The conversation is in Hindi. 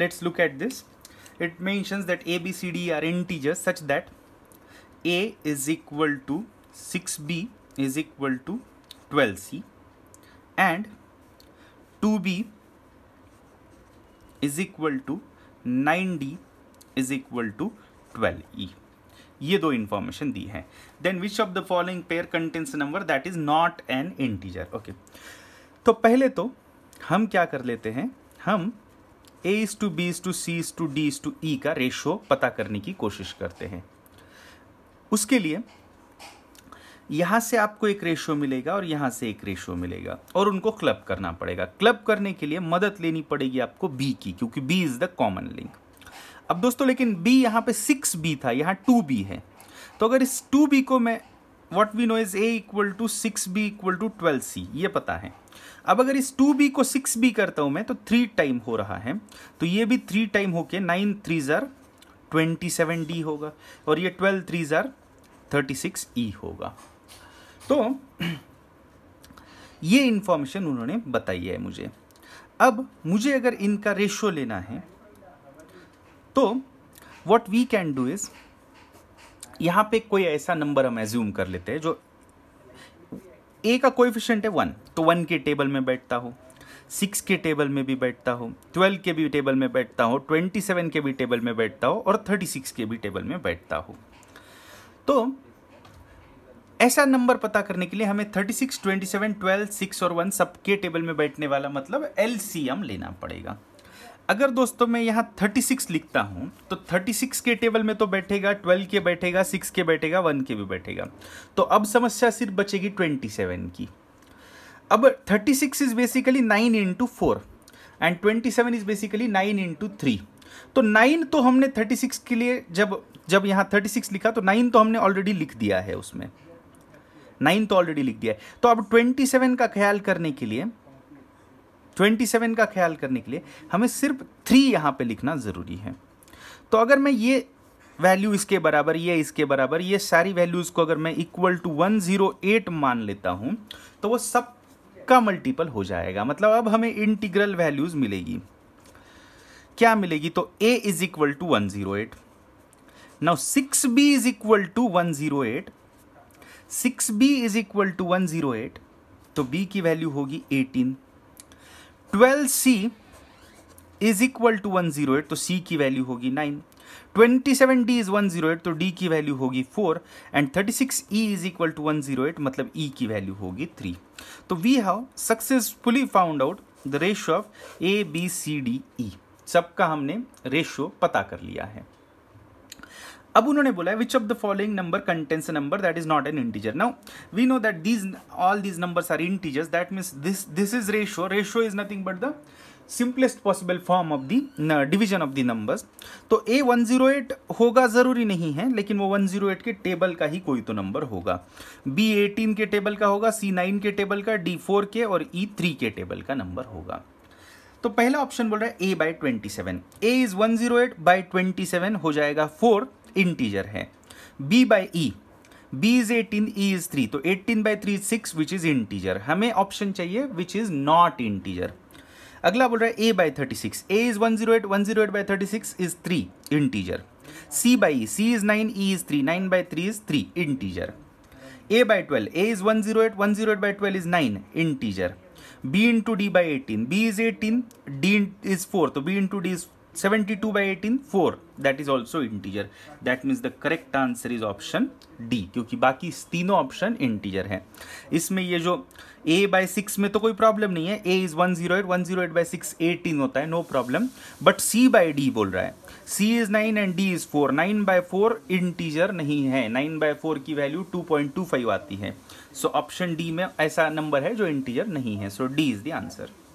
let's look at this it mentions that a b c d are integers such that a is equal to 6b is equal to 12c and 2b is equal to 9d is equal to 12e ये दो इन्फॉर्मेशन दी है then which of the following pair contains number that is not an integer okay तो पहले तो हम क्या कर लेते हैं हम A is to B is to C is to D is to E का रेशो पता करने की कोशिश करते हैं उसके लिए यहां से आपको एक रेशो मिलेगा और यहां से एक रेशो मिलेगा और उनको क्लब करना पड़ेगा क्लब करने के लिए मदद लेनी पड़ेगी आपको बी की क्योंकि B is the common link अब दोस्तों लेकिन बी यहां पे सिक्स बी था यहां टू बी है तो अगर इस टू बी को मैं what we know is A equal to six B equal to twelve C ये पता है अब अगर इस टू बी को सिक्स बी करता हूँ मैं तो थ्री टाइम हो रहा है तो ये भी थ्री टाइम होके नाइन थ्री जर ट्वेंटी सेवन डी होगा और ये ट्वेल्व थ्री जर थर्टी सिक्स ई होगा तो ये इन्फॉर्मेशन उन्होंने बताई है मुझे अब मुझे अगर इनका रेशो लेना है तो what we can do is यहाँ पे कोई ऐसा नंबर हम एज्यूम कर लेते हैं जो ए का कोएफिशिएंट है वन तो वन के टेबल में बैठता हो सिक्स के टेबल में भी बैठता हो ट्वेल्व के भी टेबल में बैठता हो ट्वेंटी सेवन के भी टेबल में बैठता हो और थर्टी सिक्स के भी टेबल में बैठता हो तो ऐसा नंबर पता करने के लिए हमें thirty six twenty seven twelve six और वन सबके टेबल में बैठने वाला मतलब एल लेना पड़ेगा अगर दोस्तों मैं यहाँ 36 लिखता हूँ तो 36 के टेबल में तो बैठेगा 12 के बैठेगा 6 के बैठेगा 1 के भी बैठेगा तो अब समस्या सिर्फ बचेगी 27 की अब 36 is basically 9 into four and 27 is basically 9 into three तो 9 तो हमने 36 के लिए जब जब यहाँ 36 लिखा तो 9 तो हमने ऑलरेडी लिख दिया है उसमें 9 तो ऑलरेडी लिख दिया है तो अब 27 का ख्याल करने के लिए 27 का ख्याल करने के लिए हमें सिर्फ थ्री यहाँ पे लिखना ज़रूरी है तो अगर मैं ये वैल्यू इसके बराबर ये इसके बराबर ये सारी वैल्यूज़ को अगर मैं equal to one zero eight मान लेता हूँ तो वो सब का मल्टीपल हो जाएगा मतलब अब हमें इंटीग्रल वैल्यूज़ मिलेगी क्या मिलेगी तो A is equal to one zero eight now six B is equal to one zero eight six B is equal to one zero eight तो बी की वैल्यू होगी eighteen twelve C is equal to one zero eight तो सी की वैल्यू होगी nine twenty seven D is one zero eight तो डी की वैल्यू होगी four and thirty six E is equal to one zero eight मतलब ई e की वैल्यू होगी थ्री तो we have successfully found out the ratio of A B C D E सबका हमने रेशियो पता कर लिया है अब उन्होंने बोला which of the following number contains number that is not an integer now we know that these all these number are integers that means this this is ratio ratio is nothing but the simplest possible form of the division of the numbers तो ए वन जीरो एट होगा ज़रूरी नहीं है लेकिन वो वन जीरो एट के टेबल का ही कोई तो नंबर होगा बी एटीन के टेबल का होगा सी नाइन के टेबल का डी फोर के और ई e थ्री के टेबल का नंबर होगा तो पहला ऑप्शन बोल रहा है A by twenty seven A is one zero eight by twenty seven हो जाएगा फोर इंटीजर है B by E B is eighteen E is three तो eighteen by three six which is integer हमें ऑप्शन चाहिए विच इज नॉट इंटीजर अगला बोल रहा है A by thirty six A is one zero eight one zero eight by thirty six is three integer C by C is nine E is three nine by three is three integer A by twelve A is one zero eight one zero eight by twelve is nine integer B into D by eighteen B is eighteen D is four तो B into D is 72 by 18 4 that is also integer that means the correct answer is option D क्योंकि बाकी तीनों ऑप्शन इंटीजर हैं इसमें ये जो A by 6 में तो कोई प्रॉब्लम नहीं है A is 108 108 by 6 18 होता है no problem but C by D बोल रहा है C is 9 and D is 4 9 by 4 integer नहीं है 9 by 4 की वैल्यू 2.25 आती है सो ऑप्शन डी में ऐसा नंबर है जो इंटीजर नहीं है so D is the answer